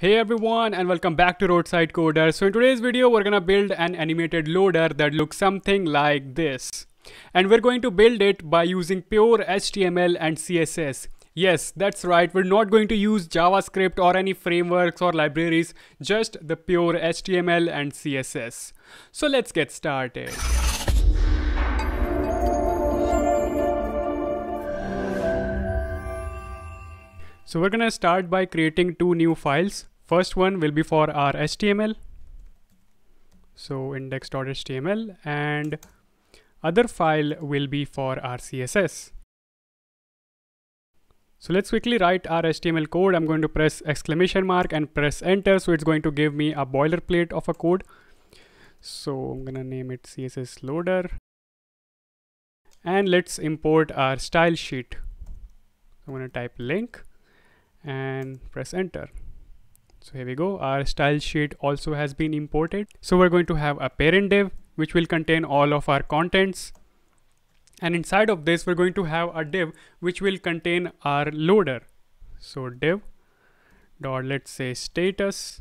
Hey everyone and welcome back to Roadside Coder. So in today's video, we're gonna build an animated loader that looks something like this. And we're going to build it by using pure HTML and CSS. Yes, that's right, we're not going to use JavaScript or any frameworks or libraries, just the pure HTML and CSS. So let's get started. So we're gonna start by creating two new files. First one will be for our HTML. So index.html and other file will be for our CSS. So let's quickly write our HTML code. I'm going to press exclamation mark and press enter. So it's going to give me a boilerplate of a code. So I'm going to name it CSS loader. And let's import our style sheet. I'm going to type link and press enter. So here we go. Our style sheet also has been imported. So we're going to have a parent div, which will contain all of our contents. And inside of this, we're going to have a div, which will contain our loader. So div dot, let's say status.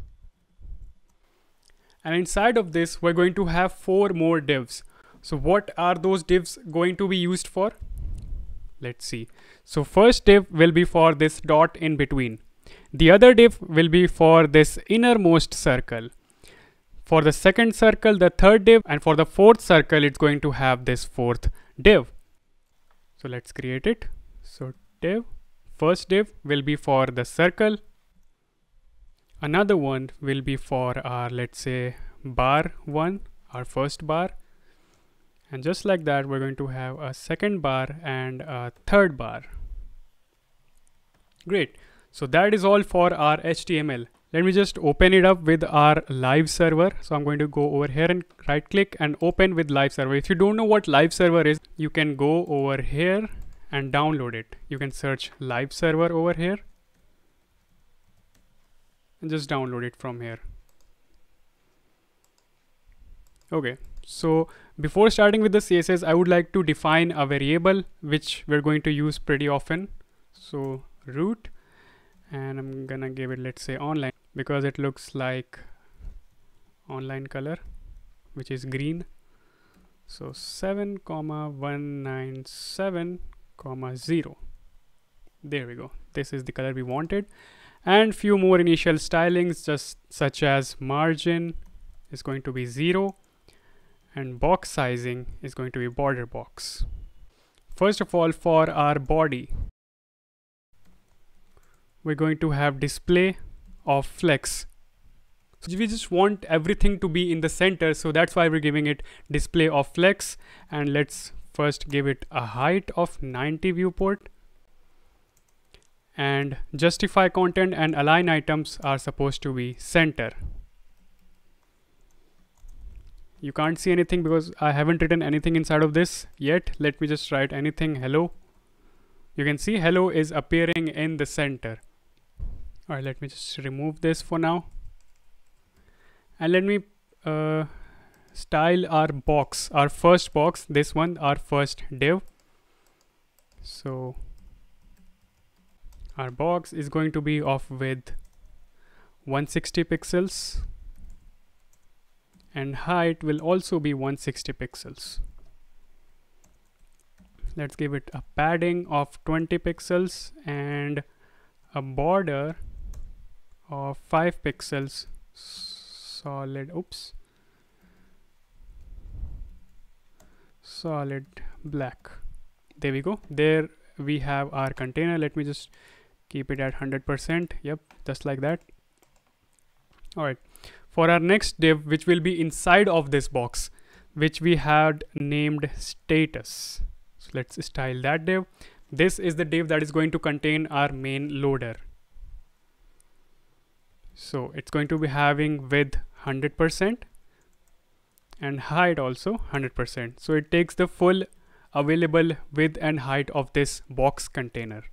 And inside of this, we're going to have four more divs. So what are those divs going to be used for? Let's see. So first div will be for this dot in between. The other div will be for this innermost circle. For the second circle, the third div, and for the fourth circle, it's going to have this fourth div. So let's create it. So div, first div will be for the circle. Another one will be for our, let's say, bar one, our first bar. And just like that, we're going to have a second bar and a third bar. Great. So that is all for our HTML. Let me just open it up with our live server. So I'm going to go over here and right click and open with live server. If you don't know what live server is, you can go over here and download it. You can search live server over here and just download it from here. Okay, so before starting with the CSS, I would like to define a variable which we're going to use pretty often. So root and I'm gonna give it let's say online because it looks like online color which is green so 7 comma 197 comma 0 there we go this is the color we wanted and few more initial stylings just such as margin is going to be 0 and box sizing is going to be border box first of all for our body we're going to have display of flex so we just want everything to be in the center so that's why we're giving it display of flex and let's first give it a height of 90 viewport and justify content and align items are supposed to be center you can't see anything because I haven't written anything inside of this yet let me just write anything hello you can see hello is appearing in the center all right let me just remove this for now and let me uh, style our box our first box this one our first div so our box is going to be off with 160 pixels and height will also be 160 pixels let's give it a padding of 20 pixels and a border of 5 pixels solid oops solid black there we go there we have our container let me just keep it at 100% yep just like that all right for our next div which will be inside of this box which we had named status so let's style that div this is the div that is going to contain our main loader so it's going to be having width 100% and height also 100% so it takes the full available width and height of this box container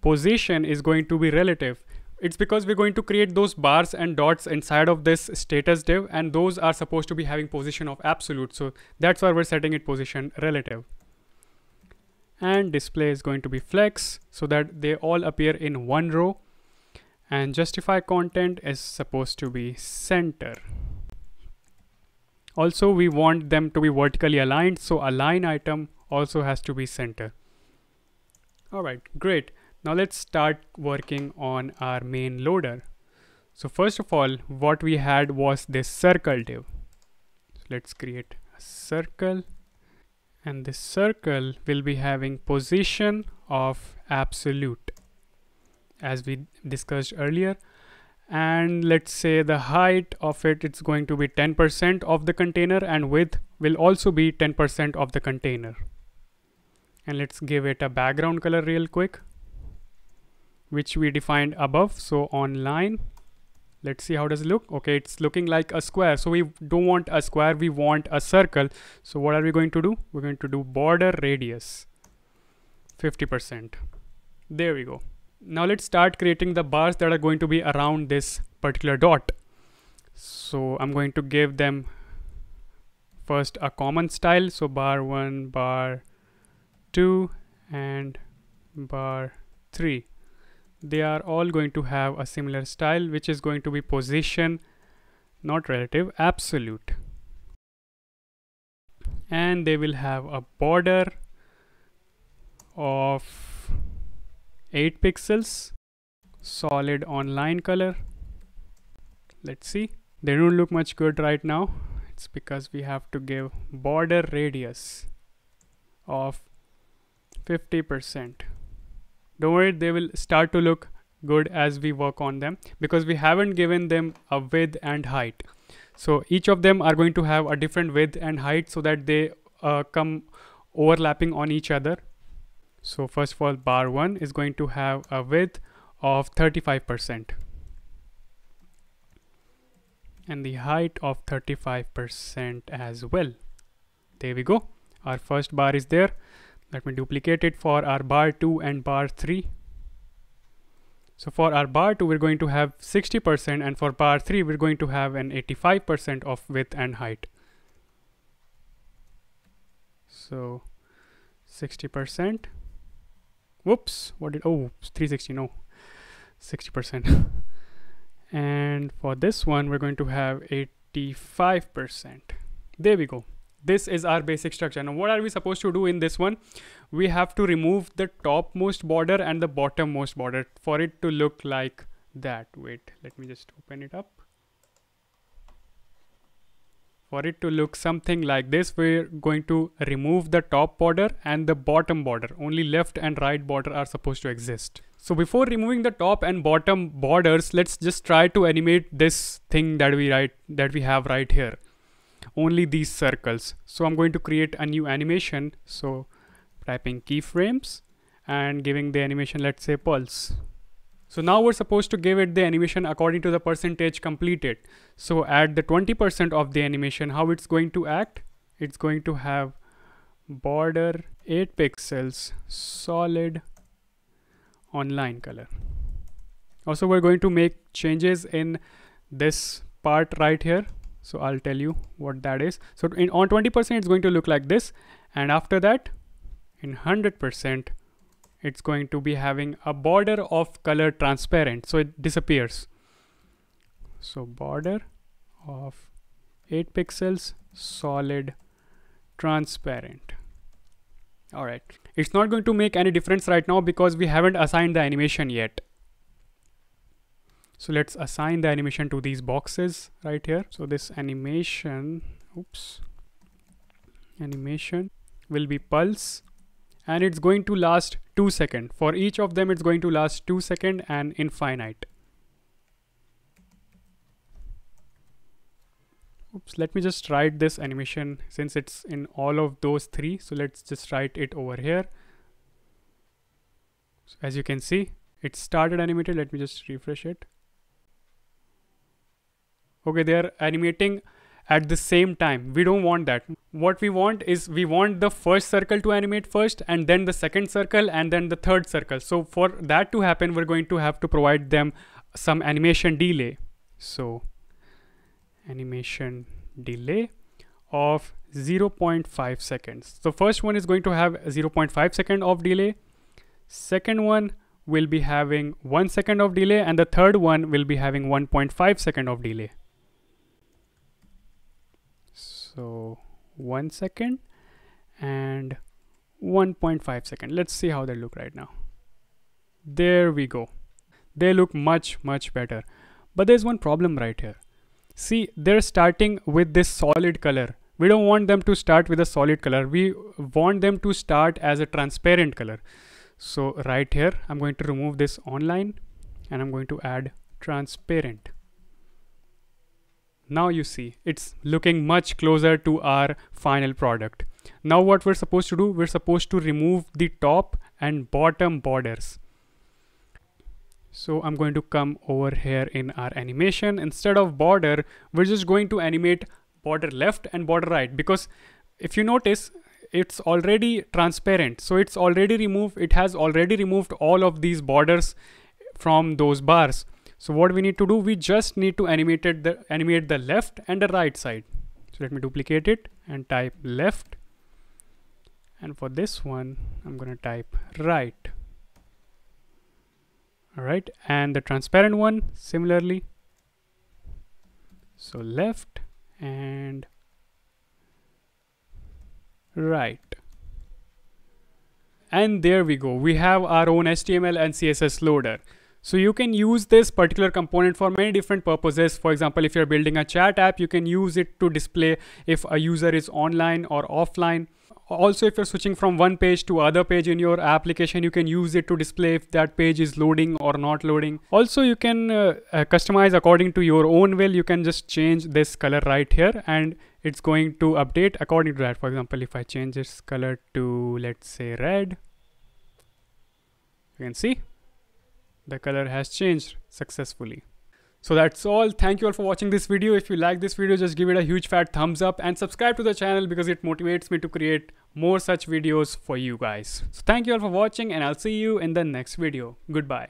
position is going to be relative it's because we're going to create those bars and dots inside of this status div and those are supposed to be having position of absolute so that's why we're setting it position relative and display is going to be flex so that they all appear in one row and justify content is supposed to be center. Also, we want them to be vertically aligned. So align item also has to be center. All right, great. Now let's start working on our main loader. So first of all, what we had was this circle div. So let's create a circle and this circle will be having position of absolute as we discussed earlier and let's say the height of it it's going to be 10% of the container and width will also be 10% of the container and let's give it a background color real quick which we defined above so on line let's see how does it look okay it's looking like a square so we don't want a square we want a circle so what are we going to do we're going to do border radius 50 percent there we go now let's start creating the bars that are going to be around this particular dot so i'm going to give them first a common style so bar 1 bar 2 and bar 3 they are all going to have a similar style which is going to be position not relative absolute and they will have a border of 8 pixels solid online color let's see they don't look much good right now it's because we have to give border radius of 50 percent don't worry they will start to look good as we work on them because we haven't given them a width and height so each of them are going to have a different width and height so that they uh, come overlapping on each other so first of all bar 1 is going to have a width of 35 percent and the height of 35 percent as well there we go our first bar is there let me duplicate it for our bar 2 and bar 3. So for our bar 2, we're going to have 60% and for bar 3, we're going to have an 85% of width and height. So 60%. Whoops, what did, oh, 360, no, 60%. and for this one, we're going to have 85%. There we go this is our basic structure now what are we supposed to do in this one we have to remove the topmost border and the bottommost border for it to look like that wait let me just open it up for it to look something like this we're going to remove the top border and the bottom border only left and right border are supposed to exist so before removing the top and bottom borders let's just try to animate this thing that we write that we have right here only these circles. So I'm going to create a new animation. So typing keyframes and giving the animation, let's say pulse. So now we're supposed to give it the animation according to the percentage completed. So at the 20% of the animation, how it's going to act? It's going to have border 8 pixels solid online color. Also, we're going to make changes in this part right here. So I'll tell you what that is. So in, on 20% it's going to look like this and after that in 100% it's going to be having a border of color transparent so it disappears. So border of 8 pixels solid transparent. Alright, it's not going to make any difference right now because we haven't assigned the animation yet. So let's assign the animation to these boxes right here. So this animation, oops, animation will be pulse and it's going to last two second. For each of them, it's going to last two second and infinite. Oops, let me just write this animation since it's in all of those three. So let's just write it over here. So as you can see, it started animated. Let me just refresh it okay they are animating at the same time we don't want that what we want is we want the first circle to animate first and then the second circle and then the third circle so for that to happen we're going to have to provide them some animation delay so animation delay of 0.5 seconds so first one is going to have 0.5 second of delay second one will be having one second of delay and the third one will be having 1.5 second of delay so one second and 1.5 second let's see how they look right now there we go they look much much better but there's one problem right here see they're starting with this solid color we don't want them to start with a solid color we want them to start as a transparent color so right here i'm going to remove this online and i'm going to add transparent now you see, it's looking much closer to our final product. Now what we're supposed to do, we're supposed to remove the top and bottom borders. So I'm going to come over here in our animation. Instead of border, we're just going to animate border left and border right because if you notice, it's already transparent. So it's already removed, it has already removed all of these borders from those bars. So what we need to do, we just need to animate the, animate the left and the right side. So let me duplicate it and type left. And for this one, I'm gonna type right. All right, and the transparent one similarly. So left and right and there we go we have our own html and css loader so you can use this particular component for many different purposes. For example, if you're building a chat app, you can use it to display if a user is online or offline. Also, if you're switching from one page to other page in your application, you can use it to display if that page is loading or not loading. Also, you can uh, uh customize according to your own will. You can just change this color right here and it's going to update according to that. For example, if I change this color to let's say red, you can see the color has changed successfully. So that's all. Thank you all for watching this video. If you like this video, just give it a huge fat thumbs up and subscribe to the channel because it motivates me to create more such videos for you guys. So thank you all for watching and I'll see you in the next video. Goodbye.